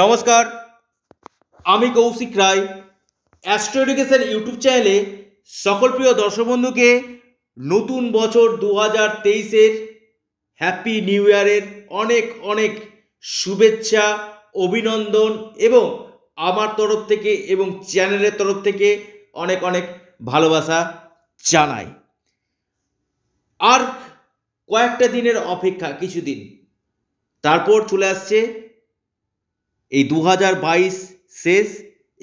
নমস্কার আমি Koushik Roy astro education YouTube চ্যানেলে সকল প্রিয় দর্শক বন্ধুকে নতুন বছর দু হাজার তেইশের হ্যাপি নিউ ইয়ারের অনেক অনেক শুভেচ্ছা অভিনন্দন এবং আমার তরফ থেকে এবং চ্যানেলের তরফ থেকে অনেক অনেক ভালোবাসা জানাই আর কয়েকটা দিনের অপেক্ষা কিছুদিন তারপর চলে আসছে এই দু হাজার বাইশ শেষ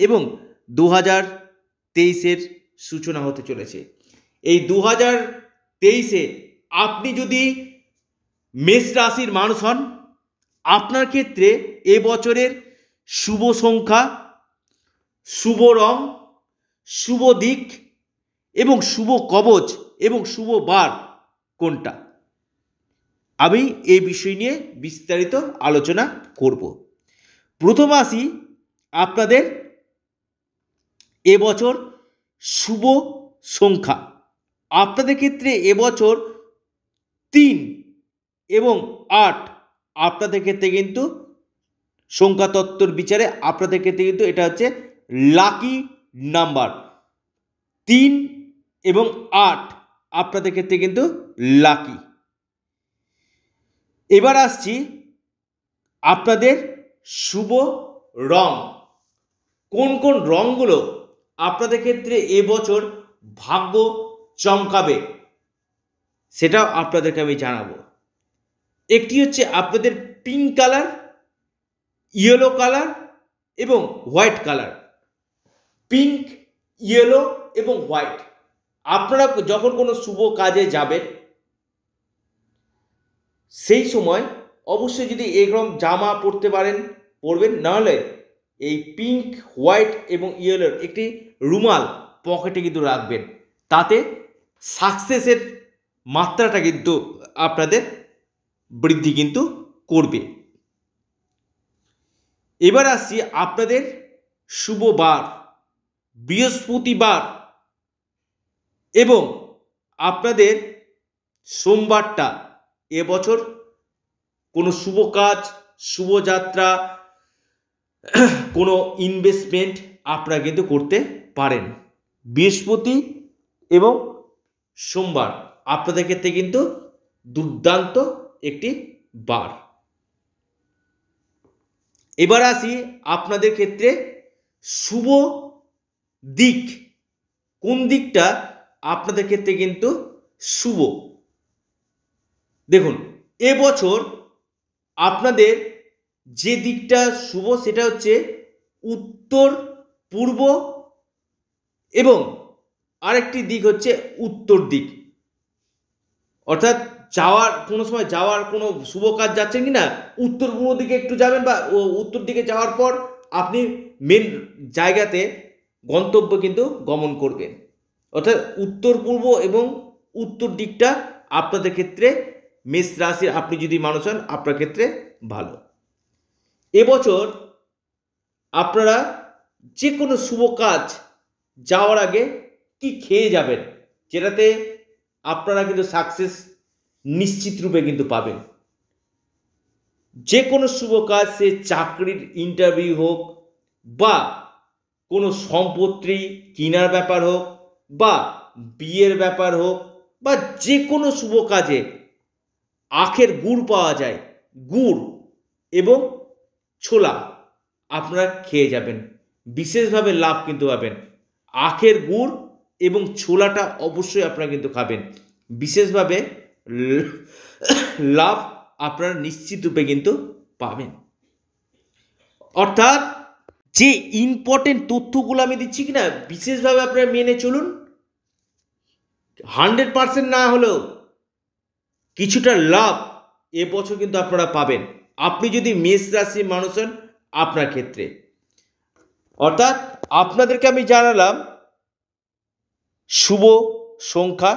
এবং দু হাজার তেইশের সূচনা হতে চলেছে এই দু হাজার তেইশে আপনি যদি মেষ রাশির মানুষ হন আপনার ক্ষেত্রে এ বছরের শুভ সংখ্যা শুভ রং শুভ দিক এবং শুভ কবচ এবং শুভ বার কোনটা আমি এই বিষয় নিয়ে বিস্তারিত আলোচনা করব প্রথম আসি আপনাদের এবছর শুভ সংখ্যা আপনাদের ক্ষেত্রে এবছর তিন এবং আট আপনাদের ক্ষেত্রে কিন্তু সংখ্যাতত্ত্বর বিচারে আপনাদের ক্ষেত্রে কিন্তু এটা হচ্ছে লাকি নাম্বার তিন এবং আট আপনাদের ক্ষেত্রে কিন্তু লাকি এবার আসছি আপনাদের শুভ রং কোন কোন রঙগুলো আপনাদের ক্ষেত্রে এবছর ভাগ্য চমকাবে সেটাও আপনাদেরকে আমি জানাবো একটি হচ্ছে আপনাদের পিঙ্ক কালার ইয়েলো কালার এবং হোয়াইট কালার পিঙ্ক ইয়েলো এবং হোয়াইট আপনারা যখন কোনো শুভ কাজে যাবেন সেই সময় অবশ্যই যদি এরকম জামা পরতে পারেন পরবেন নাহলে এই পিঙ্ক হোয়াইট এবং ইয়েলোর একটি রুমাল পকেটে কিন্তু রাখবেন তাতে সাকসেসের মাত্রাটা কিন্তু আপনাদের বৃদ্ধি কিন্তু করবে এবার আসছি আপনাদের শুভবার বৃহস্পতিবার এবং আপনাদের সোমবারটা এবছর কোনো শুভ কাজ শুভযাত্রা কোনো ইনভেস্টমেন্ট আপনারা কিন্তু করতে পারেন বৃহস্পতি এবং সোমবার আপনাদের ক্ষেত্রে কিন্তু দুর্দান্ত একটি বার এবার আসি আপনাদের ক্ষেত্রে শুভ দিক কোন দিকটা আপনাদের ক্ষেত্রে কিন্তু শুভ দেখুন এবছর আপনাদের যে দিকটা শুভ সেটা হচ্ছে উত্তর পূর্ব এবং আরেকটি দিক হচ্ছে উত্তর দিক অর্থাৎ যাওয়ার কোনো সময় যাওয়ার কোনো শুভ কাজ যাচ্ছেন কি না উত্তর পূর্ব দিকে একটু যাবেন বা উত্তর দিকে যাওয়ার পর আপনি মেন জায়গাতে গন্তব্য কিন্তু গমন করবেন অর্থাৎ উত্তর পূর্ব এবং উত্তর দিকটা আপনাদের ক্ষেত্রে মেষ রাশির আপনি যদি মানুষ হন আপনার ক্ষেত্রে ভালো এবছর আপনারা যে কোনো শুভ কাজ যাওয়ার আগে কি খেয়ে যাবেন যেটাতে আপনারা কিন্তু সাকসেস নিশ্চিত রূপে কিন্তু পাবেন যে কোনো শুভ কাজ সে চাকরির ইন্টারভিউ হোক বা কোনো সম্পত্তি কেনার ব্যাপার হোক বা বিয়ের ব্যাপার হোক বা যে কোনো শুভ কাজে আখের গুড় পাওয়া যায় গুড় এবং ছোলা আপনারা খেয়ে যাবেন বিশেষভাবে লাভ কিন্তু পাবেন আখের গুড় এবং ছোলাটা অবশ্যই আপনারা কিন্তু খাবেন বিশেষভাবে লাভ আপনারা নিশ্চিত রূপে কিন্তু পাবেন অর্থাৎ যে ইম্পর্টেন্ট তথ্যগুলো আমি দিচ্ছি কিনা বিশেষভাবে আপনারা মেনে চলুন হান্ড্রেড পার্সেন্ট না হলেও কিছুটা লাভ এবছর কিন্তু আপনারা পাবেন আপনি যদি মেষ রাশির মানুষ হন আপনার ক্ষেত্রে অর্থাৎ আপনাদেরকে আমি জানালাম শুভ সংখ্যা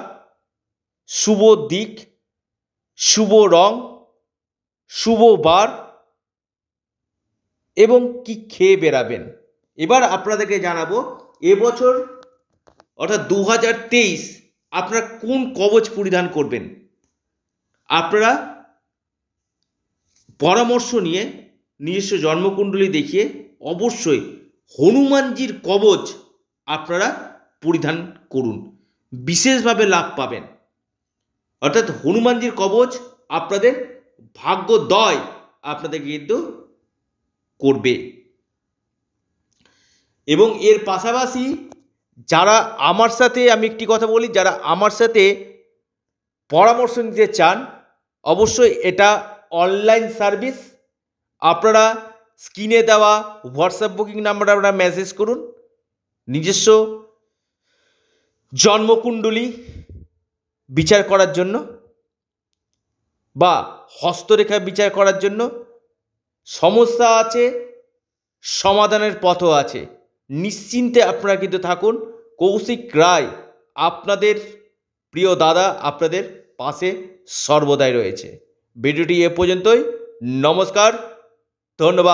শুভ দিক শুভ রং শুভ বার এবং কি খেয়ে বেরাবেন এবার আপনাদেরকে জানাবো এবছর অর্থাৎ দু হাজার তেইশ আপনারা কোন কবচ পরিধান করবেন আপনারা পরামর্শ নিয়ে নিজস্ব জন্মকুণ্ডলী দেখিয়ে অবশ্যই হনুমানজির কবচ আপনারা পরিধান করুন বিশেষভাবে লাভ পাবেন অর্থাৎ হনুমানজির কবচ আপনাদের ভাগ্য দয় আপনাদেরকে কিন্তু করবে এবং এর পাশাপাশি যারা আমার সাথে আমি একটি কথা বলি যারা আমার সাথে পরামর্শ নিতে চান অবশ্যই এটা অনলাইন সার্ভিস আপনারা স্ক্রিনে দেওয়া হোয়াটসঅ্যাপ বুকিং নাম্বারে আপনারা মেসেজ করুন নিজস্ব জন্মকুণ্ডলী বিচার করার জন্য বা হস্তরেখা বিচার করার জন্য সমস্যা আছে সমাধানের পথও আছে নিশ্চিন্তে আপনারা কিন্তু থাকুন কৌশিক রায় আপনাদের প্রিয় দাদা আপনাদের পাশে সর্বদাই রয়েছে ভিডিওটি এ পর্যন্তই নমস্কার ধন্যবাদ